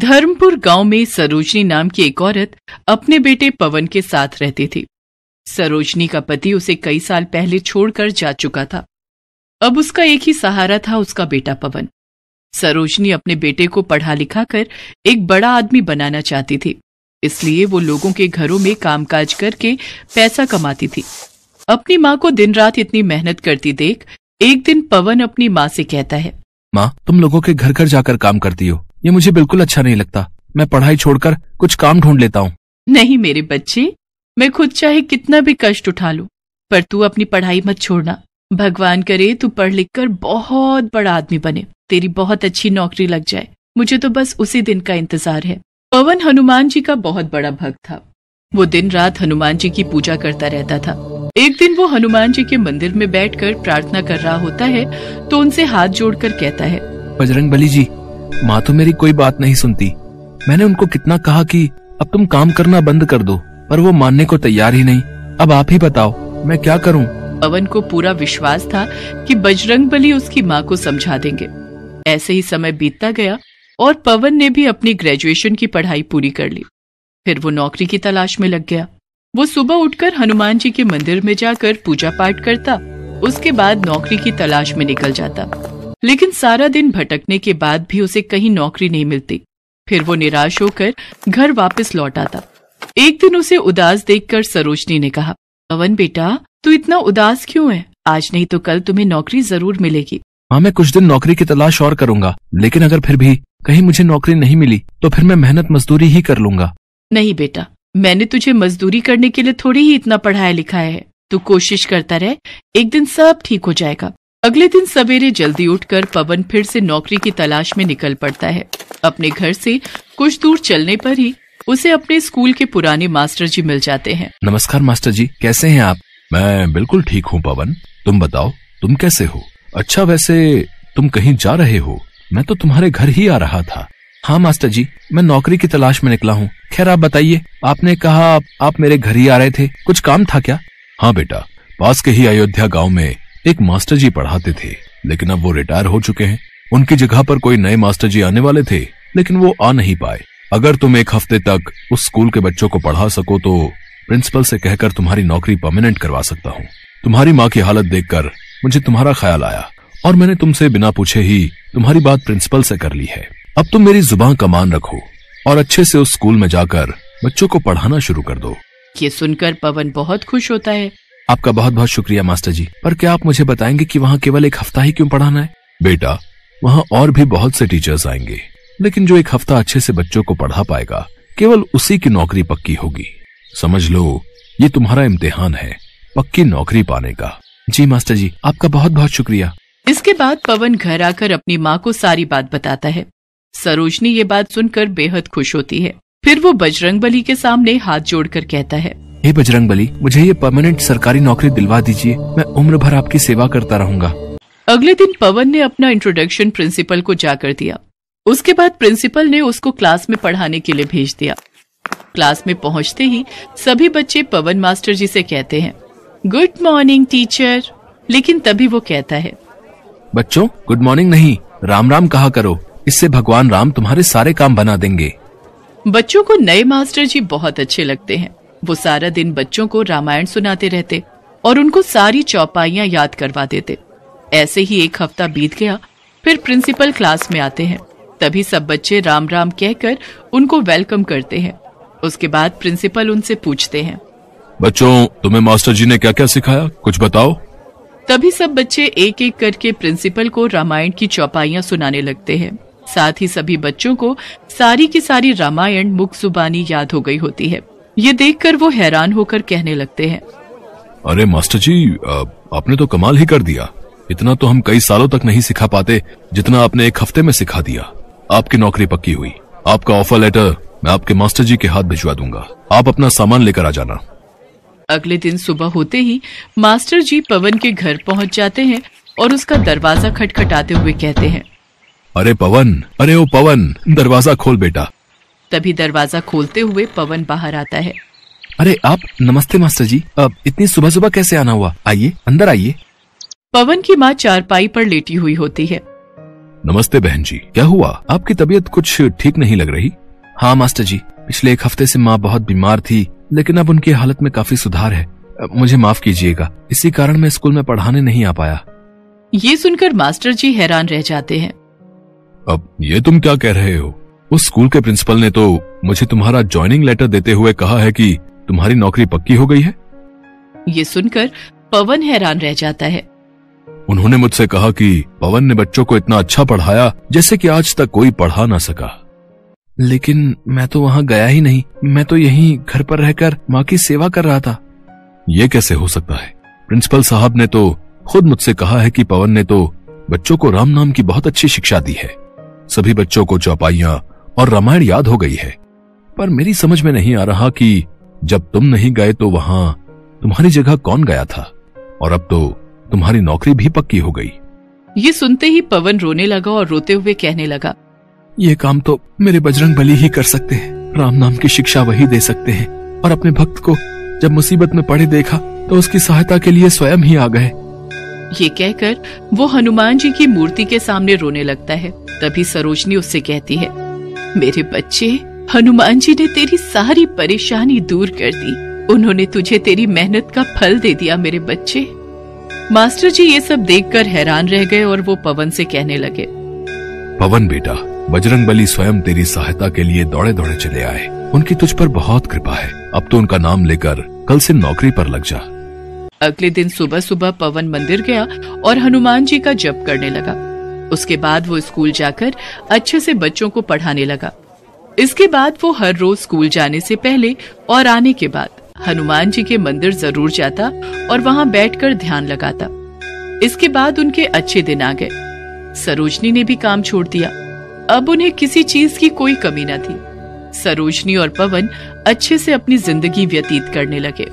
धर्मपुर गांव में सरोजनी नाम की एक औरत अपने बेटे पवन के साथ रहती थी सरोजनी का पति उसे कई साल पहले छोड़कर जा चुका था अब उसका एक ही सहारा था उसका बेटा पवन सरोजनी अपने बेटे को पढ़ा लिखा कर एक बड़ा आदमी बनाना चाहती थी इसलिए वो लोगों के घरों में कामकाज करके पैसा कमाती थी अपनी माँ को दिन रात इतनी मेहनत करती देख एक दिन पवन अपनी माँ से कहता है माँ तुम लोगों के घर घर जाकर काम करती हो ये मुझे बिल्कुल अच्छा नहीं लगता मैं पढ़ाई छोड़कर कुछ काम ढूंढ लेता हूँ नहीं मेरे बच्चे मैं खुद चाहे कितना भी कष्ट उठा लू पर तू अपनी पढ़ाई मत छोड़ना भगवान करे तू पढ़ लिख कर बहुत बड़ा आदमी बने तेरी बहुत अच्छी नौकरी लग जाए मुझे तो बस उसी दिन का इंतजार है पवन हनुमान जी का बहुत बड़ा भक्त था वो दिन रात हनुमान जी की पूजा करता रहता था एक दिन वो हनुमान जी के मंदिर में बैठकर प्रार्थना कर रहा होता है तो उनसे हाथ जोड़कर कहता है बजरंग बली जी माँ तो मेरी कोई बात नहीं सुनती मैंने उनको कितना कहा कि अब तुम काम करना बंद कर दो पर वो मानने को तैयार ही नहीं अब आप ही बताओ मैं क्या करूँ पवन को पूरा विश्वास था कि बजरंग बली उसकी माँ को समझा देंगे ऐसे ही समय बीतता गया और पवन ने भी अपनी ग्रेजुएशन की पढ़ाई पूरी कर ली फिर वो नौकरी की तलाश में लग गया वो सुबह उठकर हनुमान जी के मंदिर में जाकर पूजा पाठ करता उसके बाद नौकरी की तलाश में निकल जाता लेकिन सारा दिन भटकने के बाद भी उसे कहीं नौकरी नहीं मिलती फिर वो निराश होकर घर वापस लौट आता एक दिन उसे उदास देखकर सरोजनी ने कहा पवन बेटा तू इतना उदास क्यों है आज नहीं तो कल तुम्हें नौकरी जरूर मिलेगी हाँ मैं कुछ दिन नौकरी की तलाश और करूंगा लेकिन अगर फिर भी कहीं मुझे नौकरी नहीं मिली तो फिर मैं मेहनत मजदूरी ही कर लूंगा नहीं बेटा मैंने तुझे मजदूरी करने के लिए थोड़ी ही इतना पढ़ाया लिखा है तू कोशिश करता रहे एक दिन सब ठीक हो जाएगा अगले दिन सवेरे जल्दी उठकर पवन फिर से नौकरी की तलाश में निकल पड़ता है अपने घर से कुछ दूर चलने पर ही उसे अपने स्कूल के पुराने मास्टर जी मिल जाते हैं नमस्कार मास्टर जी कैसे हैं आप मैं बिल्कुल ठीक हूँ पवन तुम बताओ तुम कैसे हो अच्छा वैसे तुम कहीं जा रहे हो मैं तो तुम्हारे घर ही आ रहा था हाँ मास्टर जी मैं नौकरी की तलाश में निकला हूँ खैर आप बताइए आपने कहा आप मेरे घर ही आ रहे थे कुछ काम था क्या हाँ बेटा पास के ही अयोध्या गाँव में एक मास्टर जी पढ़ाते थे लेकिन अब वो रिटायर हो चुके हैं उनकी जगह पर कोई नए मास्टर जी आने वाले थे लेकिन वो आ नहीं पाए अगर तुम एक हफ्ते तक उस स्कूल के बच्चों को पढ़ा सको तो प्रिंसिपल से कहकर तुम्हारी नौकरी परमानेंट करवा सकता हूँ तुम्हारी माँ की हालत देखकर मुझे तुम्हारा ख्याल आया और मैंने तुमसे बिना पूछे ही तुम्हारी बात प्रिंसिपल से कर ली है अब तुम मेरी जुबान का मान रखो और अच्छे से उस स्कूल में जाकर बच्चों को पढ़ाना शुरू कर दो ये सुनकर पवन बहुत खुश होता है आपका बहुत बहुत शुक्रिया मास्टर जी पर क्या आप मुझे बताएंगे कि वहाँ केवल एक हफ्ता ही क्यों पढ़ाना है बेटा वहाँ और भी बहुत से टीचर्स आएंगे लेकिन जो एक हफ्ता अच्छे से बच्चों को पढ़ा पाएगा केवल उसी की नौकरी पक्की होगी समझ लो ये तुम्हारा इम्तिहान है पक्की नौकरी पाने का जी मास्टर जी आपका बहुत बहुत शुक्रिया इसके बाद पवन घर आकर अपनी माँ को सारी बात बताता है सरोजनी ये बात सुनकर बेहद खुश होती है फिर वो बजरंग बली के सामने हाथ जोड़कर कहता है हे बजरंग बली मुझे ये परमानेंट सरकारी नौकरी दिलवा दीजिए मैं उम्र भर आपकी सेवा करता रहूंगा अगले दिन पवन ने अपना इंट्रोडक्शन प्रिंसिपल को जाकर दिया उसके बाद प्रिंसिपल ने उसको क्लास में पढ़ाने के लिए भेज दिया क्लास में पहुंचते ही सभी बच्चे पवन मास्टर जी से कहते हैं गुड मॉर्निंग टीचर लेकिन तभी वो कहता है बच्चों गुड मॉर्निंग नहीं राम राम कहा करो इससे भगवान राम तुम्हारे सारे काम बना देंगे बच्चों को नए मास्टर जी बहुत अच्छे लगते हैं वो सारा दिन बच्चों को रामायण सुनाते रहते और उनको सारी चौपाइयाँ याद करवा देते ऐसे ही एक हफ्ता बीत गया फिर प्रिंसिपल क्लास में आते हैं तभी सब बच्चे राम राम कहकर उनको वेलकम करते हैं उसके बाद प्रिंसिपल उनसे पूछते हैं बच्चों तुम्हें मास्टर जी ने क्या क्या सिखाया कुछ बताओ तभी सब बच्चे एक एक करके प्रिंसिपल को रामायण की चौपाइयाँ सुनाने लगते हैं साथ ही सभी बच्चों को सारी की सारी रामायण मुख जुबानी याद हो गई होती है ये देखकर वो हैरान होकर कहने लगते हैं अरे मास्टर जी आपने तो कमाल ही कर दिया इतना तो हम कई सालों तक नहीं सिखा पाते जितना आपने एक हफ्ते में सिखा दिया आपकी नौकरी पक्की हुई आपका ऑफर लेटर मैं आपके मास्टर जी के हाथ भिजवा दूंगा आप अपना सामान लेकर आ जाना अगले दिन सुबह होते ही मास्टर जी पवन के घर पहुंच जाते हैं और उसका दरवाजा खटखटाते हुए कहते हैं अरे पवन अरे ओ पवन दरवाजा खोल बेटा तभी दरवाजा खोलते हुए पवन बाहर आता है अरे आप नमस्ते मास्टर जी अब इतनी सुबह सुबह कैसे आना हुआ आइए अंदर आइए पवन की माँ चारपाई पर लेटी हुई होती है नमस्ते बहन जी क्या हुआ आपकी तबीयत कुछ ठीक नहीं लग रही हाँ मास्टर जी पिछले एक हफ्ते से माँ बहुत बीमार थी लेकिन अब उनकी हालत में काफी सुधार है मुझे माफ कीजिएगा इसी कारण मैं स्कूल में पढ़ाने नहीं आ पाया ये सुनकर मास्टर जी हैरान रह जाते हैं अब ये तुम क्या कह रहे हो उस स्कूल के प्रिंसिपल ने तो मुझे तुम्हारा ज्वाइनिंग लेटर देते हुए कहा है कि तुम्हारी नौकरी पक्की हो गई है ये सुनकर पवन हैरान रह जाता है उन्होंने मुझसे कहा कि पवन ने बच्चों को इतना अच्छा पढ़ाया जैसे कि आज तक कोई पढ़ा ना सका लेकिन मैं तो वहाँ गया ही नहीं मैं तो यहीं घर पर रहकर माँ की सेवा कर रहा था ये कैसे हो सकता है प्रिंसिपल साहब ने तो खुद मुझसे कहा है कि पवन ने तो बच्चों को राम नाम की बहुत अच्छी शिक्षा दी है सभी बच्चों को चौपाइया और रामायण याद हो गई है पर मेरी समझ में नहीं आ रहा कि जब तुम नहीं गए तो वहां तुम्हारी जगह कौन गया था और अब तो तुम्हारी नौकरी भी पक्की हो गई ये सुनते ही पवन रोने लगा और रोते हुए कहने लगा ये काम तो मेरे बजरंग बली ही कर सकते हैं राम नाम की शिक्षा वही दे सकते हैं और अपने भक्त को जब मुसीबत में पड़े देखा तो उसकी सहायता के लिए स्वयं ही आ गए ये कहकर वो हनुमान जी की मूर्ति के सामने रोने लगता है तभी सरोजनी उससे कहती है मेरे बच्चे हनुमान जी ने तेरी सारी परेशानी दूर कर दी उन्होंने तुझे तेरी मेहनत का फल दे दिया मेरे बच्चे मास्टर जी ये सब देखकर हैरान रह गए और वो पवन से कहने लगे पवन बेटा बजरंग बली स्वयं तेरी सहायता के लिए दौड़े दौड़े चले आए उनकी तुझ पर बहुत कृपा है अब तो उनका नाम लेकर कल से नौकरी पर लग जा अगले दिन सुबह सुबह पवन मंदिर गया और हनुमान जी का जप करने लगा उसके बाद वो स्कूल जाकर अच्छे से बच्चों को पढ़ाने लगा इसके बाद वो हर रोज स्कूल जाने से पहले और आने के बाद हनुमान जी के मंदिर जरूर जाता और वहाँ बैठ ध्यान लगाता इसके बाद उनके अच्छे दिन आ गए सरोजनी ने भी काम छोड़ दिया अब उन्हें किसी चीज की कोई कमी न थी सरोजनी और पवन अच्छे से अपनी जिंदगी व्यतीत करने लगे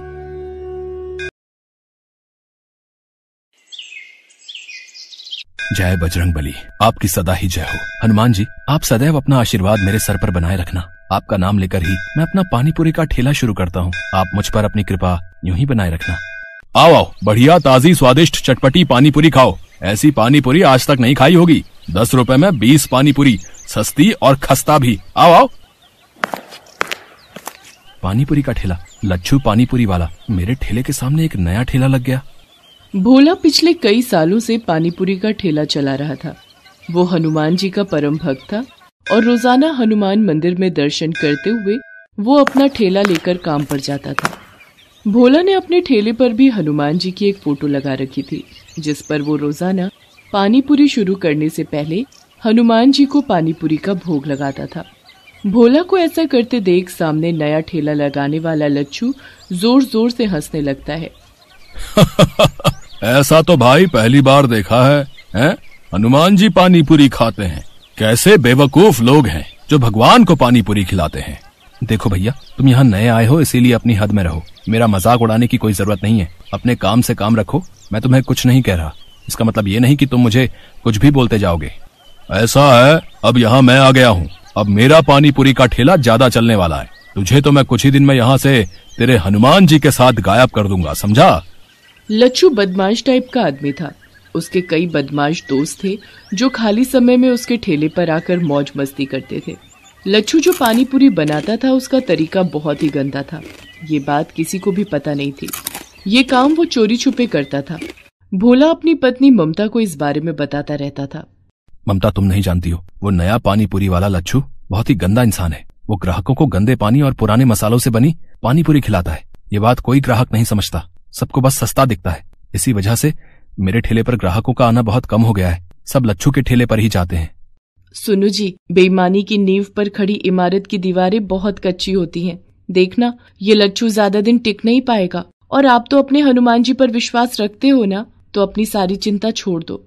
जय बजरंग बली आपकी सदा ही जय हो हनुमान जी आप सदैव अपना आशीर्वाद मेरे सर पर बनाए रखना आपका नाम लेकर ही मैं अपना पानीपुरी का ठेला शुरू करता हूँ आप मुझ पर अपनी कृपा यूं ही बनाए रखना आओ आओ बढ़िया ताजी स्वादिष्ट चटपटी पानीपुरी खाओ ऐसी पानीपुरी आज तक नहीं खाई होगी दस रुपए में बीस पानीपुरी सस्ती और खस्ता भी आओ आओ पानीपुरी का ठेला लच्छू पानीपुरी वाला मेरे ठेले के सामने एक नया ठेला लग गया भोला पिछले कई सालों से पानीपुरी का ठेला चला रहा था वो हनुमान जी का परम भक्त था और रोजाना हनुमान मंदिर में दर्शन करते हुए वो अपना ठेला लेकर काम पर जाता था भोला ने अपने ठेले पर भी हनुमान जी की एक फोटो लगा रखी थी जिस पर वो रोजाना पानीपुरी शुरू करने से पहले हनुमान जी को पानीपुरी का भोग लगाता था भोला को ऐसा करते देख सामने नया ठेला लगाने वाला लच्छू जोर जोर से हंसने लगता है ऐसा तो भाई पहली बार देखा है हैं? हनुमान जी पानी पूरी खाते हैं कैसे बेवकूफ लोग हैं जो भगवान को पानी पूरी खिलाते हैं देखो भैया तुम यहाँ नए आए हो इसीलिए अपनी हद में रहो मेरा मजाक उड़ाने की कोई जरूरत नहीं है अपने काम से काम रखो मैं तुम्हें कुछ नहीं कह रहा इसका मतलब ये नहीं कि तुम मुझे कुछ भी बोलते जाओगे ऐसा है अब यहाँ मैं आ गया हूँ अब मेरा पानी पूरी का ठेला ज्यादा चलने वाला है तुझे तो मैं कुछ ही दिन में यहाँ से तेरे हनुमान जी के साथ गायब कर दूंगा समझा लच्छू बदमाश टाइप का आदमी था उसके कई बदमाश दोस्त थे जो खाली समय में उसके ठेले पर आकर मौज मस्ती करते थे लच्छू जो पानी पूरी बनाता था उसका तरीका बहुत ही गंदा था ये बात किसी को भी पता नहीं थी ये काम वो चोरी छुपे करता था भोला अपनी पत्नी ममता को इस बारे में बताता रहता था ममता तुम नहीं जानती हो वो नया पानी पूरी वाला लच्छू बहुत ही गंदा इंसान है वो ग्राहकों को गंदे पानी और पुराने मसालों से बनी पानी पूरी खिलाता है ये बात कोई ग्राहक नहीं समझता सबको बस सस्ता दिखता है इसी वजह से मेरे ठेले पर ग्राहकों का आना बहुत कम हो गया है सब लच्छू के ठेले पर ही जाते हैं सुनू जी बेईमानी की नींव पर खड़ी इमारत की दीवारें बहुत कच्ची होती हैं। देखना ये लच्छू ज्यादा दिन टिक नहीं पाएगा और आप तो अपने हनुमान जी पर विश्वास रखते हो ना तो अपनी सारी चिंता छोड़ दो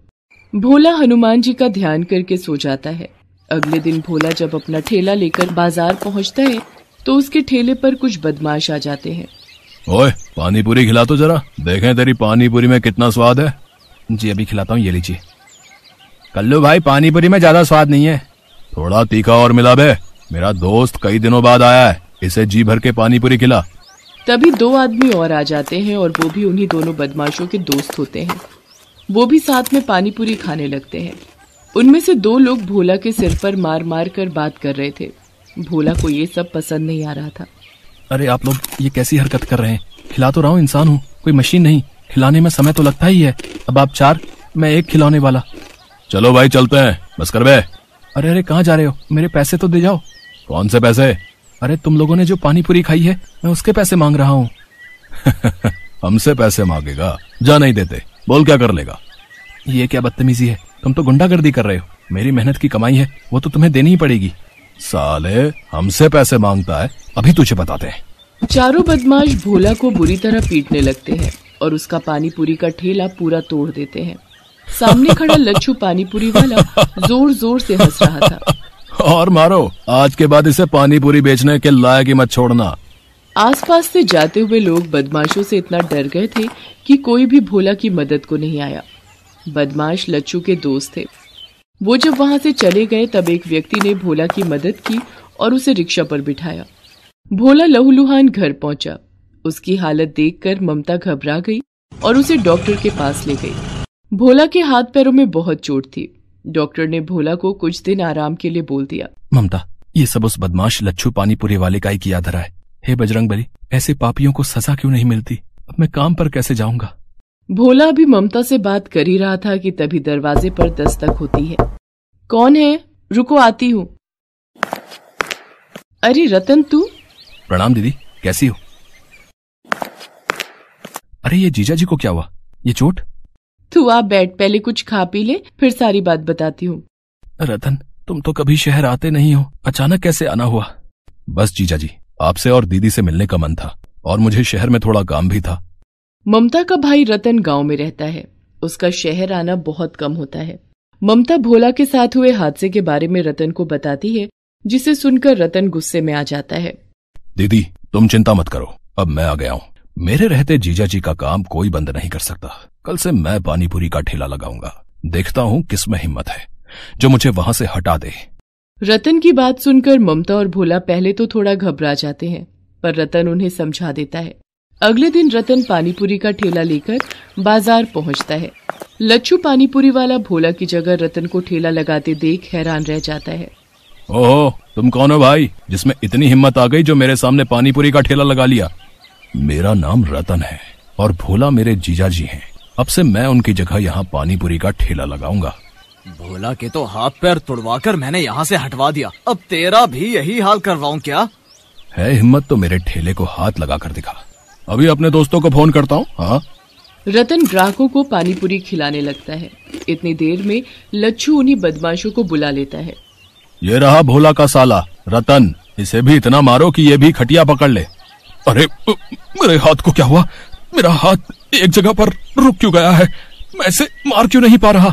भोला हनुमान जी का ध्यान करके सो जाता है अगले दिन भोला जब अपना ठेला लेकर बाजार पहुंचता है तो उसके ठेले पर कुछ बदमाश आ जाते हैं ओए पानी पूरी खिला तो जरा देखें तेरी पानी पूरी में कितना स्वाद है जी अभी खिलाता हूँ ये लीजिए कल्लू भाई पानी पूरी में ज्यादा स्वाद नहीं है थोड़ा तीखा और मिला बे मेरा दोस्त कई दिनों बाद आया है इसे जी भर के पानी पूरी खिला तभी दो आदमी और आ जाते हैं और वो भी उन्हीं दोनों बदमाशों के दोस्त होते हैं वो भी साथ में पानी पूरी खाने लगते हैं उनमें से दो लोग भोला के सिर पर मार मार कर बात कर रहे थे भोला को ये सब पसंद नहीं आ रहा था अरे आप लोग ये कैसी हरकत कर रहे हैं खिला तो रहा हूँ इंसान हूँ कोई मशीन नहीं खिलाने में समय तो लगता ही है अब आप चार मैं एक खिलाने वाला चलो भाई चलते हैं बस कर बे अरे अरे कहाँ जा रहे हो मेरे पैसे तो दे जाओ कौन से पैसे अरे तुम लोगों ने जो पानी पूरी खाई है मैं उसके पैसे मांग रहा हूँ हमसे पैसे मांगेगा जा नहीं देते बोल क्या कर लेगा ये क्या बदतमीजी है तुम तो गुंडागर्दी कर रहे हो मेरी मेहनत की कमाई है वो तो तुम्हें देनी ही पड़ेगी साले हमसे पैसे मांगता है अभी तुझे बताते हैं चारों बदमाश भोला को बुरी तरह पीटने लगते हैं और उसका पानी पूरी का ठेला पूरा तोड़ देते हैं सामने खड़ा लच्छू पानी पूरी वाला जोर जोर से हंस रहा था और मारो आज के बाद इसे पानी पूरी बेचने के लायक मत छोड़ना आसपास से जाते हुए लोग बदमाशों से इतना डर गए थे कि कोई भी भोला की मदद को नहीं आया बदमाश लच्छू के दोस्त थे वो जब वहां से चले गए तब एक व्यक्ति ने भोला की मदद की और उसे रिक्शा पर बिठाया भोला लहूलुहान घर पहुंचा उसकी हालत देखकर ममता घबरा गई और उसे डॉक्टर के पास ले गई भोला के हाथ पैरों में बहुत चोट थी डॉक्टर ने भोला को कुछ दिन आराम के लिए बोल दिया ममता ये सब उस बदमाश लच्छू पानीपुरी वाले का ही किया धरा है हे बजरंग बली ऐसे पापियों को सजा क्यों नहीं मिलती अब मैं काम पर कैसे जाऊंगा भोला अभी ममता से बात कर ही रहा था कि तभी दरवाजे पर दस्तक होती है कौन है रुको आती हूँ अरे रतन तू प्रणाम दीदी कैसी हो अरे ये जीजा जी को क्या हुआ ये चोट तू आप बैठ पहले कुछ खा पी ले फिर सारी बात बताती हूँ रतन तुम तो कभी शहर आते नहीं हो अचानक कैसे आना हुआ बस जीजा जी आपसे और दीदी से मिलने का मन था और मुझे शहर में थोड़ा काम भी था ममता का भाई रतन गांव में रहता है उसका शहर आना बहुत कम होता है ममता भोला के साथ हुए हादसे के बारे में रतन को बताती है जिसे सुनकर रतन गुस्से में आ जाता है दीदी तुम चिंता मत करो अब मैं आ गया हूँ मेरे रहते जीजा जी का काम कोई बंद नहीं कर सकता कल से मैं पानीपुरी का ठेला लगाऊंगा देखता हूँ किसमें हिम्मत है जो मुझे वहाँ से हटा दे रतन की बात सुनकर ममता और भोला पहले तो थोड़ा घबरा जाते हैं पर रतन उन्हें समझा देता है अगले दिन रतन पानीपुरी का ठेला लेकर बाजार पहुंचता है लच्छू पानीपुरी वाला भोला की जगह रतन को ठेला लगाते देख हैरान रह जाता है ओहो तुम कौन हो भाई जिसमें इतनी हिम्मत आ गई जो मेरे सामने पानीपुरी का ठेला लगा लिया मेरा नाम रतन है और भोला मेरे जीजा जी है अब से मैं उनकी जगह यहाँ पानीपुरी का ठेला लगाऊंगा भोला के तो हाथ पैर तुड़वा कर मैंने यहाँ से हटवा दिया अब तेरा भी यही हाल करवाऊँ क्या है हिम्मत तो मेरे ठेले को हाथ लगा कर दिखा अभी अपने दोस्तों को फोन करता हूँ हाँ। रतन ग्राहकों को पानीपुरी खिलाने लगता है इतनी देर में लच्छू उन्हीं बदमाशों को बुला लेता है ये रहा भोला का साला रतन इसे भी इतना मारो कि ये भी खटिया पकड़ ले अरे मेरे हाथ को क्या हुआ मेरा हाथ एक जगह पर रुक क्यों गया है मैं इसे मार क्यों नहीं पा रहा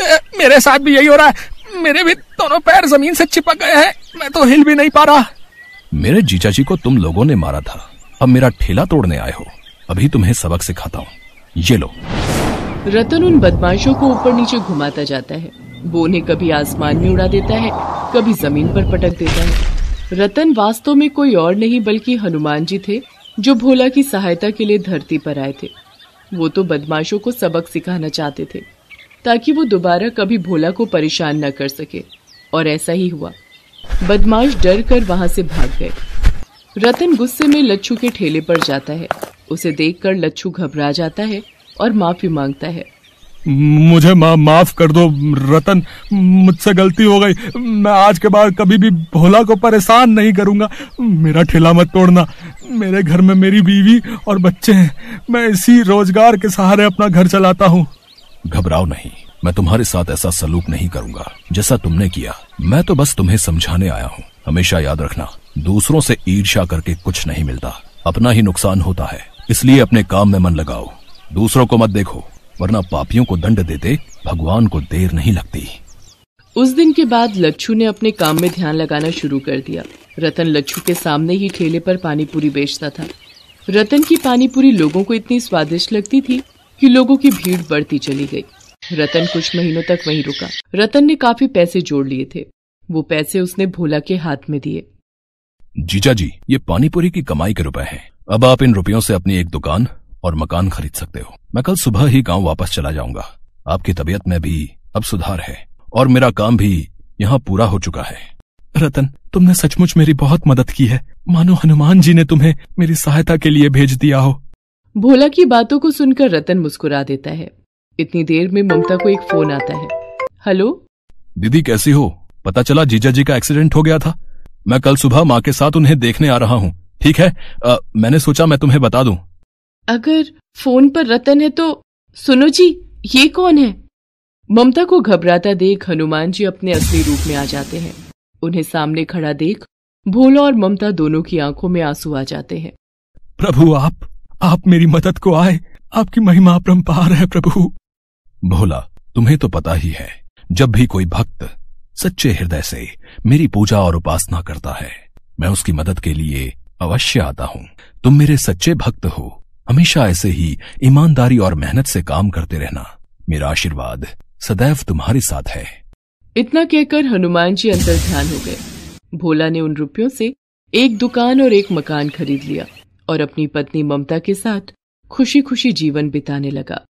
ए, मेरे साथ भी यही हो रहा है मेरे भी दोनों पैर जमीन से चिपक गए हैं मैं तो हिल भी नहीं पा रहा मेरे जीजा जी को तुम लोगों ने मारा था अब मेरा ठेला तोड़ने आए हो अभी तुम्हें सबक सिखाता हूँ ये लो रतन उन बदमाशों को ऊपर नीचे घुमाता जाता है वो उन्हें कभी आसमान में उड़ा देता है कभी जमीन पर पटक देता है रतन वास्तव में कोई और नहीं बल्कि हनुमान जी थे जो भोला की सहायता के लिए धरती पर आए थे वो तो बदमाशों को सबक सिखाना चाहते थे ताकि वो दोबारा कभी भोला को परेशान न कर सके और ऐसा ही हुआ बदमाश डर कर वहां से भाग गए रतन गुस्से में लच्छू के ठेले पर जाता है उसे देखकर लच्छू घबरा जाता है और माफी मांगता है मुझे मा, माफ कर दो रतन मुझसे गलती हो गई मैं आज के बाद कभी भी भोला को परेशान नहीं करूंगा मेरा ठेला मत तोड़ना मेरे घर में मेरी बीवी और बच्चे हैं मैं इसी रोजगार के सहारे अपना घर चलाता हूँ घबराओ नहीं मैं तुम्हारे साथ ऐसा सलूक नहीं करूंगा जैसा तुमने किया मैं तो बस तुम्हें समझाने आया हूँ हमेशा याद रखना दूसरों से ईर्ष्या करके कुछ नहीं मिलता अपना ही नुकसान होता है इसलिए अपने काम में मन लगाओ दूसरों को मत देखो वरना पापियों को दंड देते भगवान को देर नहीं लगती उस दिन के बाद लच्छू ने अपने काम में ध्यान लगाना शुरू कर दिया रतन लच्छू के सामने ही ठेले पर पूरी बेचता था रतन की पानी पूरी लोगों को इतनी स्वादिष्ट लगती थी कि लोगों की भीड़ बढ़ती चली गई रतन कुछ महीनों तक वहीं रुका रतन ने काफी पैसे जोड़ लिए थे वो पैसे उसने भोला के हाथ में दिए जीजा जी ये पानीपुरी की कमाई के रुपए हैं अब आप इन रुपयों से अपनी एक दुकान और मकान खरीद सकते हो मैं कल सुबह ही गांव वापस चला जाऊंगा आपकी तबीयत में भी अब सुधार है और मेरा काम भी यहाँ पूरा हो चुका है रतन तुमने सचमुच मेरी बहुत मदद की है मानो हनुमान जी ने तुम्हें मेरी सहायता के लिए भेज दिया हो भोला की बातों को सुनकर रतन मुस्कुरा देता है इतनी देर में ममता को एक फोन आता है हेलो दीदी कैसी हो पता चला जीजा जी का एक्सीडेंट हो गया था मैं कल सुबह माँ के साथ उन्हें देखने आ रहा हूँ ठीक है आ, मैंने सोचा मैं तुम्हें बता दू अगर फोन पर रतन है तो सुनो जी ये कौन है ममता को घबराता देख हनुमान जी अपने असली रूप में आ जाते हैं उन्हें सामने खड़ा देख भोला और ममता दोनों की आंखों में आंसू आ जाते हैं प्रभु आप आप मेरी मदद को आए आपकी महिमा परम्पार है प्रभु भोला तुम्हें तो पता ही है जब भी कोई भक्त सच्चे हृदय से मेरी पूजा और उपासना करता है मैं उसकी मदद के लिए अवश्य आता हूँ तुम मेरे सच्चे भक्त हो हमेशा ऐसे ही ईमानदारी और मेहनत से काम करते रहना मेरा आशीर्वाद सदैव तुम्हारे साथ है इतना कहकर हनुमान जी अंतर ध्यान हो गए भोला ने उन रुपयों से एक दुकान और एक मकान खरीद लिया और अपनी पत्नी ममता के साथ खुशी खुशी जीवन बिताने लगा